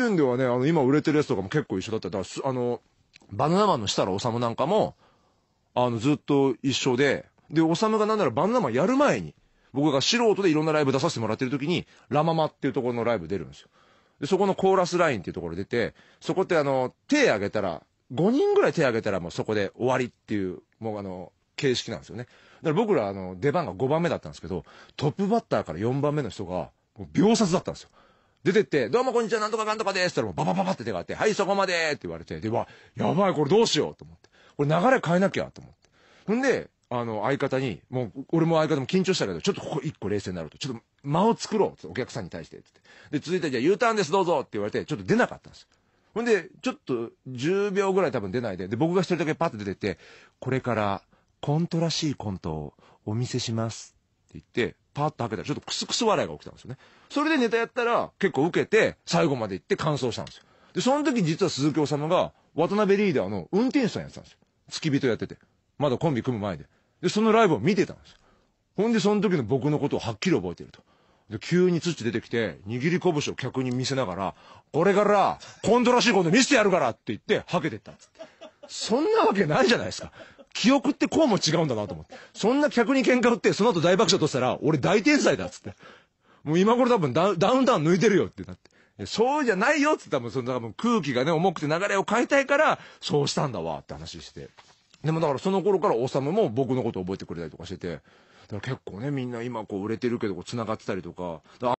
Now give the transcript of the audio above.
面ではね、あの、今売れてるやつとかも結構一緒だった。だから、あの、バナナマンの設楽治なんかも、あの、ずっと一緒で、で、治がなんならバナナマンやる前に、僕が素人でいろんなライブ出させてもらってる時に、ラママっていうところのライブ出るんですよ。で、そこのコーラスラインっていうところ出て、そこってあの、手挙げたら、5人ぐらい手挙げたらもうそこで終わりっていう、もうあの、形式なんですよね。だから僕らあの、出番が5番目だったんですけど、トップバッターから4番目の人が、もう秒殺だったんですよ。出てって、どうもこんにちは、なんとかなんとかですって言ったら、ババババって手があって、はい、そこまでって言われて、で、わ、やばい、これどうしようと思って。これ流れ変えなきゃと思って。ほんで、あの、相方に、もう、俺も相方も緊張したけど、ちょっとここ一個冷静になると、ちょっと間を作ろうお客さんに対して、って。で、続いて、じゃあ U ターンです、どうぞって言われて、ちょっと出なかったんですよ。ほんで、ちょっと10秒ぐらい多分出ないで、で、僕が一人だけパッと出てって、これからコントらしいコントをお見せしますって言って、パッと開けたらちょっとクスクス笑いが起きたんですよね。それでネタやったら結構受けて最後まで行って完走したんですよ。で、その時実は鈴木治が渡辺リーダーの運転手さんやってたんですよ。付き人やってて。まだコンビ組む前で。で、そのライブを見てたんですよ。ほんで、その時の僕のことをはっきり覚えてると。で、急に土出てきて、握り拳を客に見せながら、これから今度らしいこと見せてやるからって言って、はけてったっつって。そんなわけないじゃないですか。記憶ってこうも違うんだなと思って。そんな客に喧嘩売って、その後大爆笑としたら、俺大天才だっつって。もう今頃多分ダウンタウン抜いてるよってなって。そうじゃないよっつって多分その多分空気がね、重くて流れを変えたいから、そうしたんだわって話して。でもだからその頃からおさも僕のこと覚えてくれたりとかしてて、だから結構ね、みんな今こう売れてるけど、繋がってたりとか。